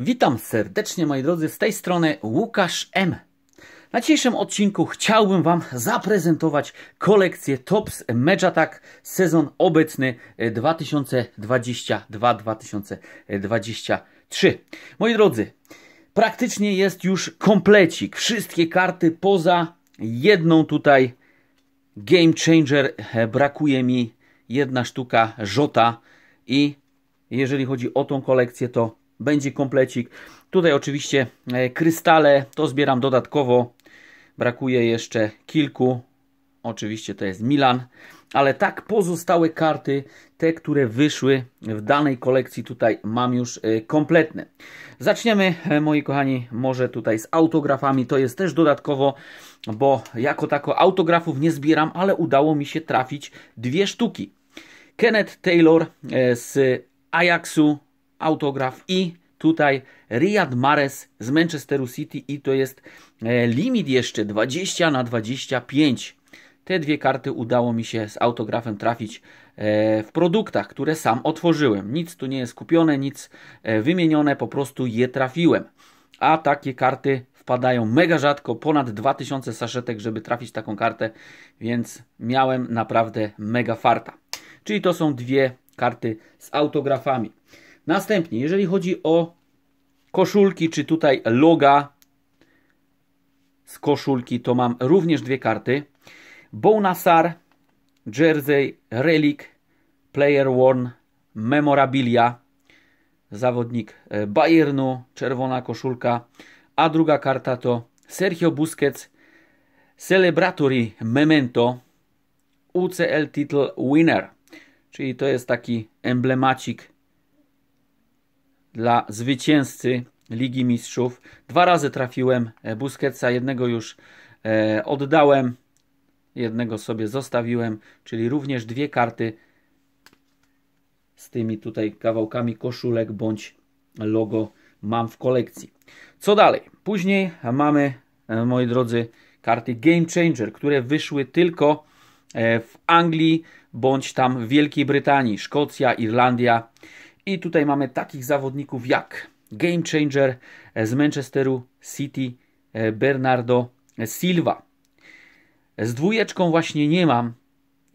Witam serdecznie moi drodzy, z tej strony Łukasz M. Na dzisiejszym odcinku chciałbym Wam zaprezentować kolekcję Tops Medjatak sezon obecny 2022-2023. E, moi drodzy, praktycznie jest już komplecik. Wszystkie karty poza jedną tutaj Game Changer. E, brakuje mi jedna sztuka Żota i jeżeli chodzi o tą kolekcję to będzie komplecik. Tutaj oczywiście e, krystale, to zbieram dodatkowo. Brakuje jeszcze kilku. Oczywiście to jest Milan. Ale tak, pozostałe karty, te, które wyszły w danej kolekcji, tutaj mam już e, kompletne. Zaczniemy, e, moi kochani, może tutaj z autografami. To jest też dodatkowo, bo jako tako autografów nie zbieram, ale udało mi się trafić dwie sztuki. Kenneth Taylor z Ajaxu autograf i tutaj Riyad Mares z Manchesteru City i to jest e, limit jeszcze 20 na 25. Te dwie karty udało mi się z autografem trafić e, w produktach, które sam otworzyłem. Nic tu nie jest kupione, nic e, wymienione, po prostu je trafiłem. A takie karty wpadają mega rzadko, ponad 2000 saszetek, żeby trafić taką kartę, więc miałem naprawdę mega farta. Czyli to są dwie karty z autografami. Następnie, jeżeli chodzi o koszulki, czy tutaj loga z koszulki, to mam również dwie karty. Bonasar, Jersey, Relic, Player Worn, Memorabilia, zawodnik e, Bayernu, czerwona koszulka, a druga karta to Sergio Busquets, Celebratory Memento, UCL Title Winner, czyli to jest taki emblemacik dla zwycięzcy Ligi Mistrzów. Dwa razy trafiłem e, Busquetsa, jednego już e, oddałem, jednego sobie zostawiłem, czyli również dwie karty z tymi tutaj kawałkami koszulek bądź logo mam w kolekcji. Co dalej? Później mamy, e, moi drodzy, karty Game Changer, które wyszły tylko w Anglii bądź tam w Wielkiej Brytanii, Szkocja, Irlandia, i tutaj mamy takich zawodników jak game changer e, z Manchesteru City e, Bernardo Silva. Z dwójeczką właśnie nie mam.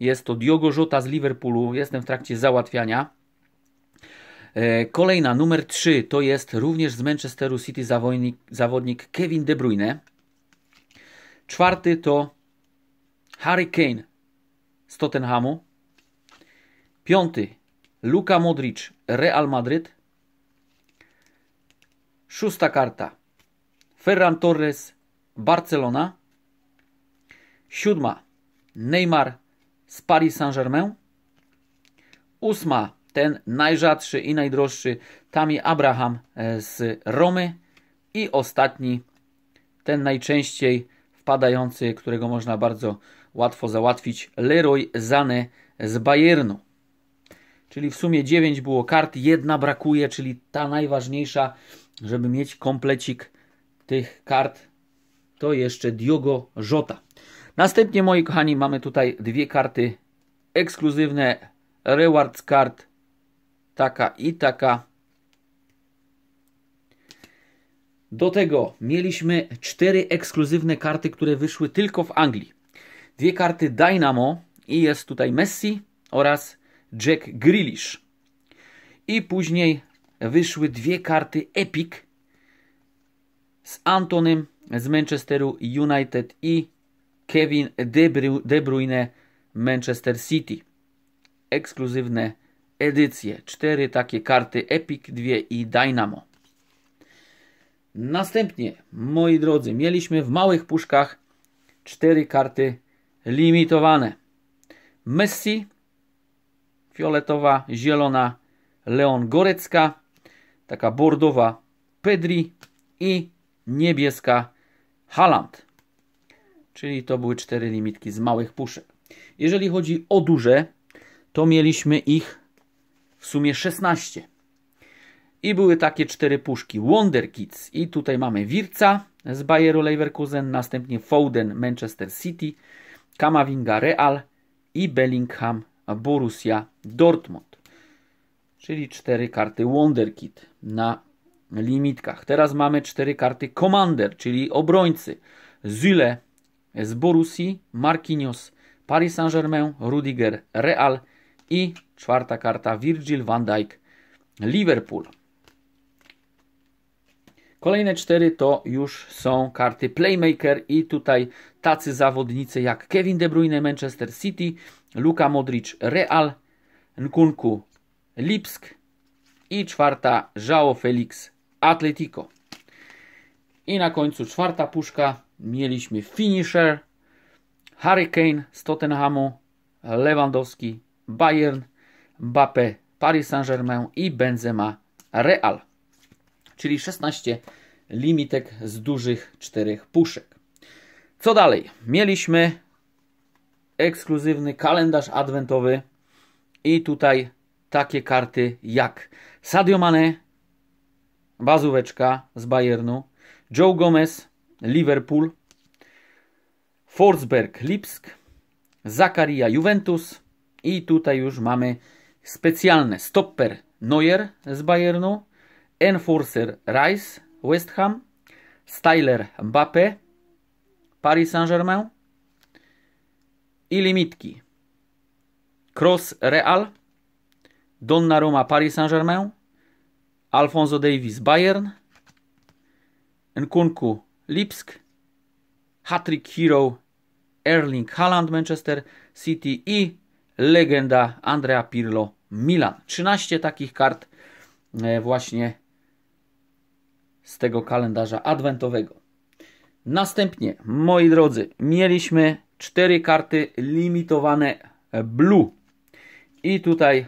Jest to Diogo Jota z Liverpoolu. Jestem w trakcie załatwiania. E, kolejna, numer 3, to jest również z Manchesteru City zawodnik, zawodnik Kevin De Bruyne. Czwarty to Harry Kane z Tottenhamu. Piąty, Luka Modric Real Madryt. Szósta karta. Ferran Torres, Barcelona. Siódma. Neymar z Paris Saint-Germain. Ósma. Ten najrzadszy i najdroższy Tami Abraham e, z Romy. I ostatni, ten najczęściej wpadający, którego można bardzo łatwo załatwić, Leroy Zane z Bayernu czyli w sumie 9 było kart, jedna brakuje, czyli ta najważniejsza, żeby mieć komplecik tych kart, to jeszcze Diogo Jota. Następnie, moi kochani, mamy tutaj dwie karty ekskluzywne, rewards card, taka i taka. Do tego mieliśmy cztery ekskluzywne karty, które wyszły tylko w Anglii. Dwie karty Dynamo i jest tutaj Messi oraz Jack Grealish. I później wyszły dwie karty Epic z Antonym z Manchesteru United i Kevin De, Bru Bruyne Manchester City. Ekskluzywne edycje. Cztery takie karty Epic, dwie i Dynamo. Następnie, moi drodzy, mieliśmy w małych puszkach cztery karty limitowane. Messi fioletowa, zielona Leon Gorecka, taka bordowa Pedri i niebieska Haland. Czyli to były cztery limitki z małych puszek. Jeżeli chodzi o duże, to mieliśmy ich w sumie 16. I były takie cztery puszki Wonder Kids. I tutaj mamy Wirca z Bayeru Leverkusen, następnie Foden Manchester City, Kamavinga Real i Bellingham Borussia Dortmund. Czyli cztery karty Wonderkid na limitkach. Teraz mamy cztery karty Commander, czyli obrońcy. Zule z Borussii, Marquinhos Paris Saint-Germain, Rudiger Real i czwarta karta Virgil van Dijk Liverpool. Kolejne cztery to już są karty Playmaker i tutaj tacy zawodnicy jak Kevin De Bruyne Manchester City, Luka Modric Real, Nkunku Lipsk i czwarta João Felix Atletico. I na końcu czwarta puszka mieliśmy finisher Harry Kane z Tottenhamu, Lewandowski Bayern, Mbappe Paris Saint-Germain i Benzema Real. Czyli 16 limitek z dużych czterech puszek. Co dalej? Mieliśmy ekskluzywny kalendarz adwentowy i tutaj takie karty jak Sadio Mane, bazóweczka z Bayernu, Joe Gomez, Liverpool, Forsberg, Lipsk, Zakaria, Juventus i tutaj już mamy specjalne stopper Neuer z Bayernu, Enforcer Rice, West Ham, Styler Mbappe, Paris Saint-Germain i limitki Cross Real, Donnarumma Paris Saint-Germain, Alfonso Davis Bayern, Nkunku Lipsk, Hattrick Hero Erling Haaland Manchester City i legenda Andrea Pirlo Milan. 13 takich kart e, właśnie z tego kalendarza adwentowego. Następnie, moi drodzy, mieliśmy cztery karty limitowane e, blue. I tutaj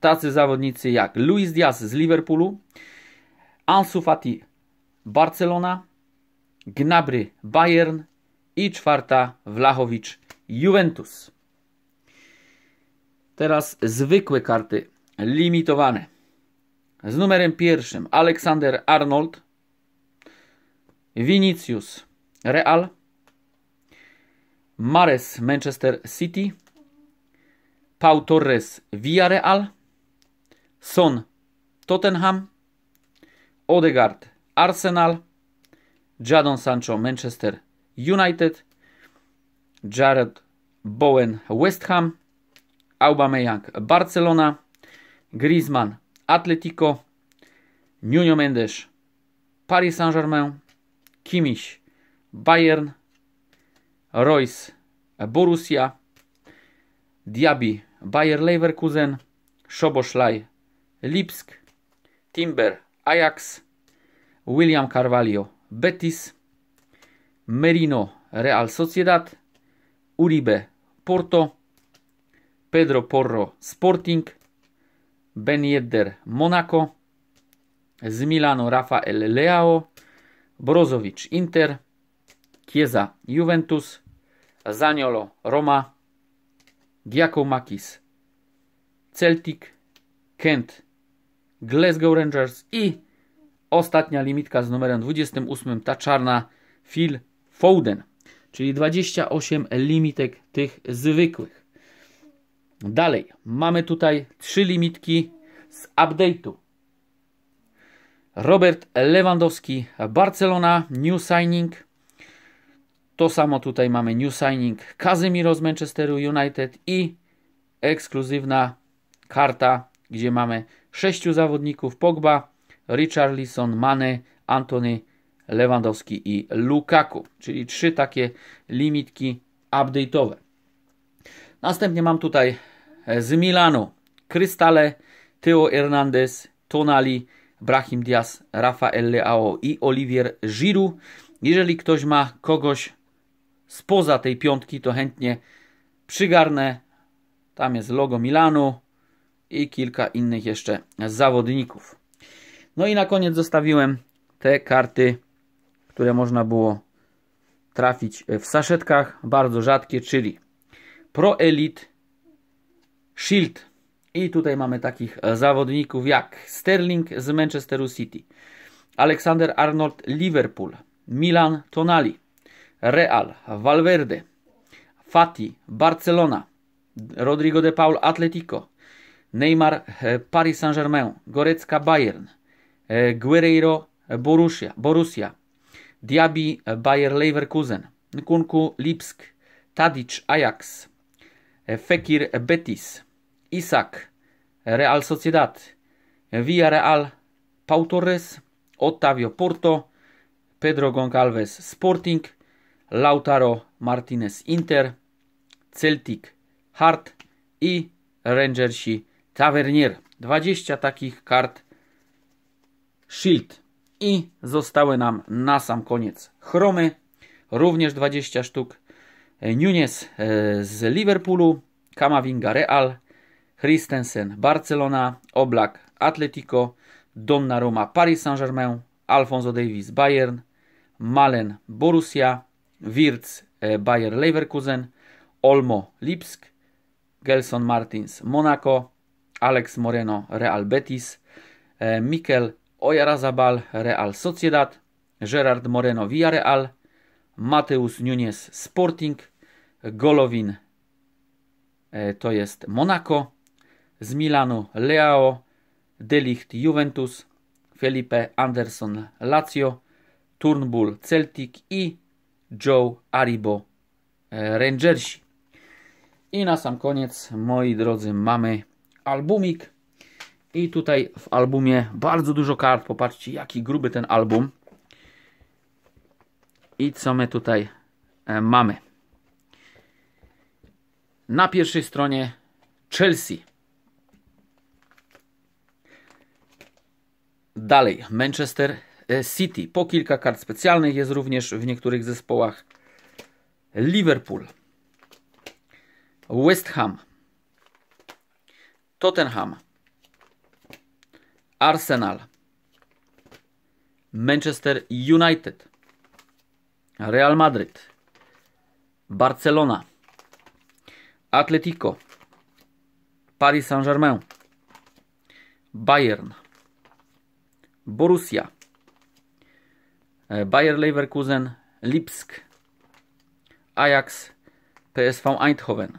tacy zawodnicy jak Luis Diaz z Liverpoolu, Ansu Fati Barcelona, Gnabry Bayern i czwarta Wlachowicz Juventus. Teraz zwykłe karty limitowane. Z numerem pierwszym Aleksander Arnold Vinicius, Real. Mares, Manchester City. Pau Torres, Villarreal. Son, Tottenham. Odegaard, Arsenal. Jadon Sancho, Manchester United. Jared Bowen, West Ham. Aubameyang, Barcelona. Griezmann, Atletico. Nuno Mendes, Paris Saint-Germain. Kimiś Bayern, Royce Borussia, Diaby Bayer Leverkusen, Szoboszlaj Lipsk, Timber Ajax, William Carvalho Betis, Merino Real Sociedad, Uribe Porto, Pedro Porro Sporting, Ben Yedder Monaco, z Milanu Rafael Leao, Brozowicz Inter, Chiesa Juventus, Zaniolo Roma, Giacomakis Celtic, Kent Glasgow Rangers i ostatnia limitka z numerem 28, ta czarna Phil Foden, czyli 28 limitek tych zwykłych. Dalej, mamy tutaj trzy limitki z update'u. Robert Lewandowski, Barcelona, new signing. To samo tutaj mamy new signing Kazymiro z Manchesteru United i ekskluzywna karta, gdzie mamy sześciu zawodników Pogba, Richarlison, Mane, Antony, Lewandowski i Lukaku. Czyli trzy takie limitki update'owe. Następnie mam tutaj z Milanu Krystale, Teo Hernandez, Tonali, Brahim Diaz, Rafael Leao i Olivier Giroud. Jeżeli ktoś ma kogoś spoza tej piątki, to chętnie przygarnę. Tam jest logo Milanu i kilka innych jeszcze zawodników. No i na koniec zostawiłem te karty, które można było trafić w saszetkach, bardzo rzadkie, czyli Pro Elite Shield i tutaj mamy takich e, zawodników jak Sterling z Manchesteru City, Alexander Arnold Liverpool, Milan Tonali, Real, Valverde, Fati, Barcelona, Rodrigo de Paul Atletico, Neymar e, Paris Saint-Germain, Gorecka Bayern, e, Guerreiro Borussia, Borussia Diaby Bayer Leverkusen, Nkunku Lipsk, Tadic Ajax, Fekir Betis, Isak, Real Sociedad, Villarreal, Pau Torres, Otavio Porto, Pedro Goncalves Sporting, Lautaro Martinez Inter, Celtic Hart i Rangersi Tavernier. 20 takich kart Shield. I zostały nam na sam koniec chromy, również 20 sztuk. Nunes e, z Liverpoolu, Kamavinga Real, Christensen Barcelona, Oblak Atletico, Donnarumma Paris Saint-Germain, Alfonso Davis Bayern, Malen Borussia, Wirtz e, Bayer Leverkusen, Olmo Lipsk, Gelson Martins Monaco, Alex Moreno Real Betis, e, Mikel Oyarazabal Real Sociedad, Gerard Moreno Villarreal, Mateusz Nunes Sporting, Golowin e, to jest Monaco, z Milanu Leao, Delicht Juventus, Felipe Anderson Lazio, Turnbull Celtic i Joe Aribo e, Rangersi. I na sam koniec, moi drodzy, mamy albumik. I tutaj w albumie bardzo dużo kart. Popatrzcie, jaki gruby ten album. I co my tutaj e, mamy. Na pierwszej stronie Chelsea. Dalej, Manchester e, City. Po kilka kart specjalnych jest również w niektórych zespołach. Liverpool. West Ham. Tottenham. Arsenal. Manchester United. Real Madrid. Barcelona. Atletico. Paris Saint-Germain. Bayern. Borussia, e, Bayer Leverkusen, Lipsk, Ajax, PSV Eindhoven,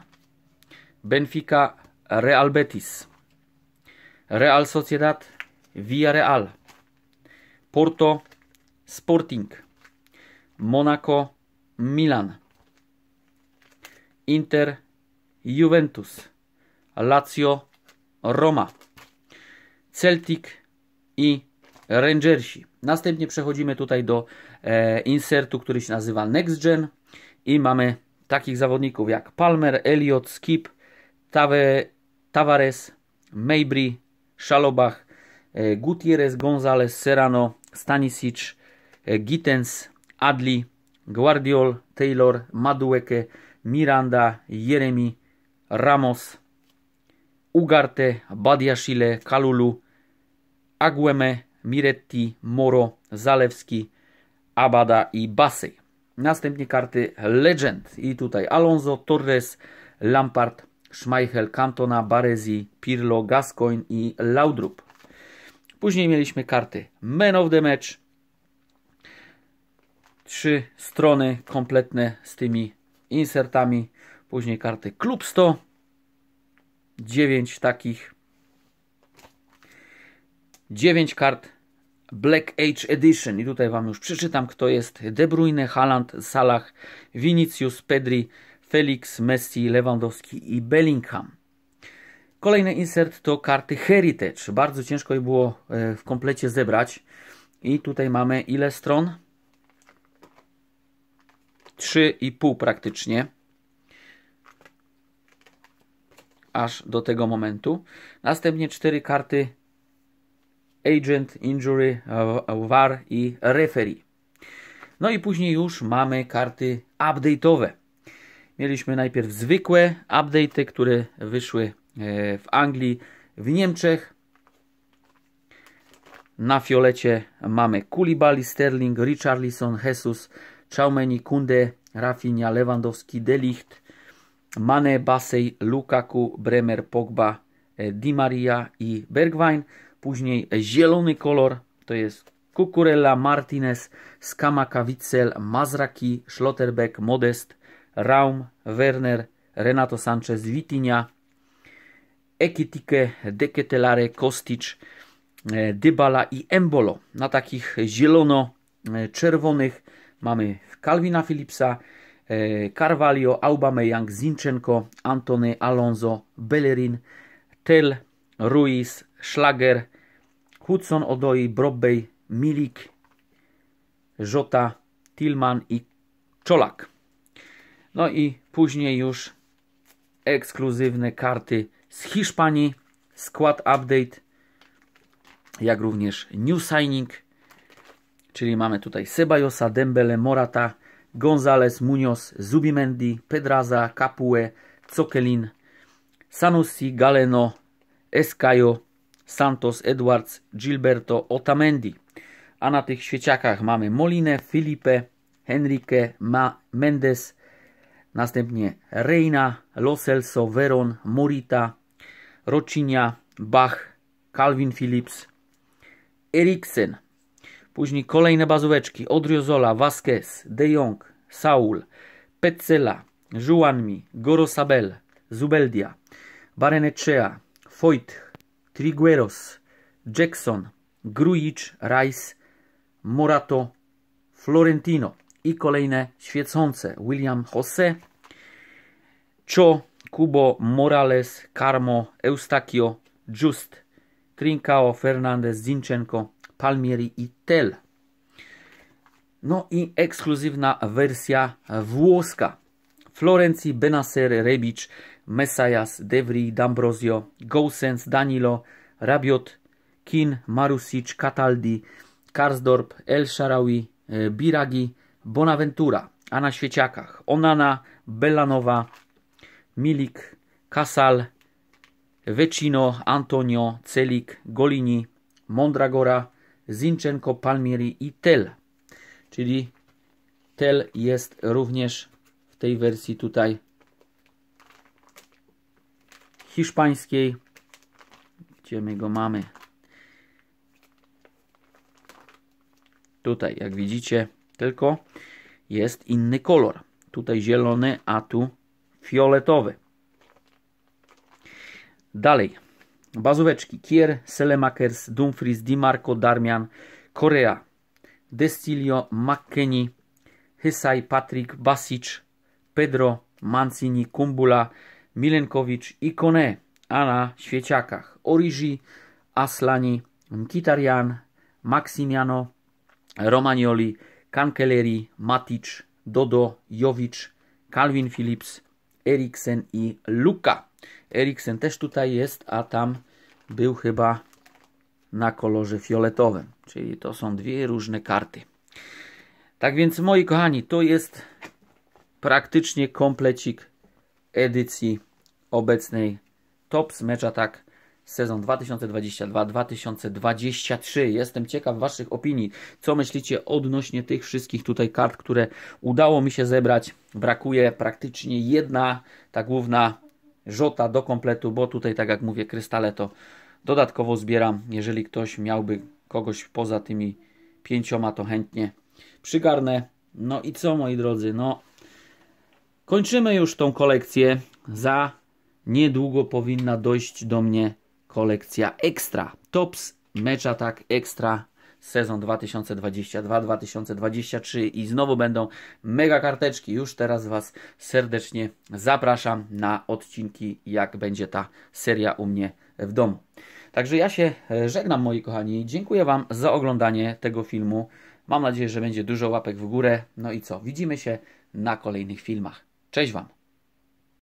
Benfica, Real Betis, Real Sociedad, Villarreal, Porto, Sporting, Monaco, Milan, Inter, Juventus, Lazio, Roma, Celtic i Rangersi. Następnie przechodzimy tutaj do e, insertu, który się nazywa Next Gen i mamy takich zawodników jak Palmer, Elliot, Skip, Tave, Tavares, Mabry, Szalobach, e, Gutierrez, Gonzales, Serrano, Stanisic, e, Gittens, Adli, Guardiol, Taylor, Madueke, Miranda, Jeremy, Ramos, Ugarte, Badiashile, Kalulu, Agueme, Miretti, Moro, Zalewski, Abada i Basy. Następnie karty Legend i tutaj Alonso, Torres, Lampard, Schmeichel, Cantona, Baresi, Pirlo, Gascoigne i Laudrup. Później mieliśmy karty Men of the Match. Trzy strony kompletne z tymi insertami. Później karty Klub 100. Dziewięć takich 9 kart Black Age Edition. I tutaj Wam już przeczytam, kto jest. De Bruyne, Haaland, Salah, Vinicius, Pedri, Felix, Messi, Lewandowski i Bellingham. Kolejny insert to karty Heritage. Bardzo ciężko je było e, w komplecie zebrać. I tutaj mamy ile stron? 3,5 praktycznie. Aż do tego momentu. Następnie cztery karty agent, injury, war i referee. No i później już mamy karty update'owe. Mieliśmy najpierw zwykłe update'y, które wyszły e, w Anglii, w Niemczech. Na fiolecie mamy Kulibali, Sterling, Richarlison, Jesus, Chaumeni, Kunde, Rafinha, Lewandowski, Delicht, Mane, Basej, Lukaku, Bremer, Pogba, e, Di Maria i Bergwijn. Później zielony kolor to jest Kukurella, Martinez, Skama, Kawicel, Mazraki, Schlotterbeck, Modest, Raum, Werner, Renato Sanchez, Vitinia, Ekitike, Deketelare, Kostic, e, Dybala i Embolo. Na takich zielono-czerwonych e, mamy Calvina Philipsa, e, Carvalho, Aubameyang, Zinchenko, Antony, Alonso, Bellerin, Tel, Ruiz, Schlager, Hudson, Odoi, Brobbey, Milik, Żota, Tillman i Czolak. No i później już ekskluzywne karty z Hiszpanii, skład update, jak również new signing, czyli mamy tutaj Sebajosa, Dembele, Morata, Gonzales, Munoz, Zubimendi, Pedraza, Capue, Cokelin, Sanusi, Galeno, Escayo, Santos, Edwards, Gilberto, Otamendi. A na tych świeciakach mamy Molinę, Filipe, Henrique, Ma Mendes, następnie Reina, Loselso, Veron, Morita, Rocinia, Bach, Calvin Phillips, Eriksen. Później kolejne bazóweczki. Odriozola, Vasquez, De Jong, Saul, Petzela, Juanmi, Gorosabel, Zubeldia, Barenechea, Foyt, Trigueros, Jackson, Grujic, Rice, Morato, Florentino i kolejne świecące William Jose, Cho, Kubo, Morales, Carmo, Eustachio, Just, Trincao, Fernandez, Zinchenko, Palmieri i Tel. No i ekskluzywna wersja włoska. Florencji, Benacer, Rebic, Messias, Devry, D'Ambrosio, Goussens, Danilo, Rabiot, Kin, Marusic, Cataldi, Karsdorp, El Sharawi, e, Biragi, Bonaventura, a na świeciakach Onana, Bellanova, Milik, Casal, Vecino, Antonio, Celik, Golini, Mondragora, Zinchenko, Palmieri i Tel. Czyli Tel jest również w tej wersji tutaj hiszpańskiej, gdzie my go mamy. Tutaj, jak widzicie, tylko jest inny kolor. Tutaj zielony, a tu fioletowy. Dalej. Bazóweczki. Kier, Selemakers, Dumfries, DiMarco, Darmian, Korea, Destilio, McKenny, Hysaj, Patrick, Basic, Pedro, Mancini, Kumbula, Milenkowicz i Kone, a na świeciakach Origi, Aslani, Mkitarian, Maximiano, Romagnoli, Kankeleri, Matic, Dodo, Jowicz, Calvin Phillips, Eriksen i Luka. Eriksen też tutaj jest, a tam był chyba na kolorze fioletowym. Czyli to są dwie różne karty. Tak więc moi kochani, to jest praktycznie komplecik edycji obecnej Tops Match Attack sezon 2022-2023. Jestem ciekaw Waszych opinii. Co myślicie odnośnie tych wszystkich tutaj kart, które udało mi się zebrać? Brakuje praktycznie jedna, ta główna żota do kompletu, bo tutaj, tak jak mówię, krystale to dodatkowo zbieram. Jeżeli ktoś miałby kogoś poza tymi pięcioma, to chętnie przygarnę. No i co, moi drodzy, no Kończymy już tą kolekcję. Za niedługo powinna dojść do mnie kolekcja ekstra. Tops Match Attack Extra sezon 2022-2023 i znowu będą mega karteczki. Już teraz Was serdecznie zapraszam na odcinki, jak będzie ta seria u mnie w domu. Także ja się e, żegnam, moi kochani. Dziękuję Wam za oglądanie tego filmu. Mam nadzieję, że będzie dużo łapek w górę. No i co? Widzimy się na kolejnych filmach. Cześć Wam.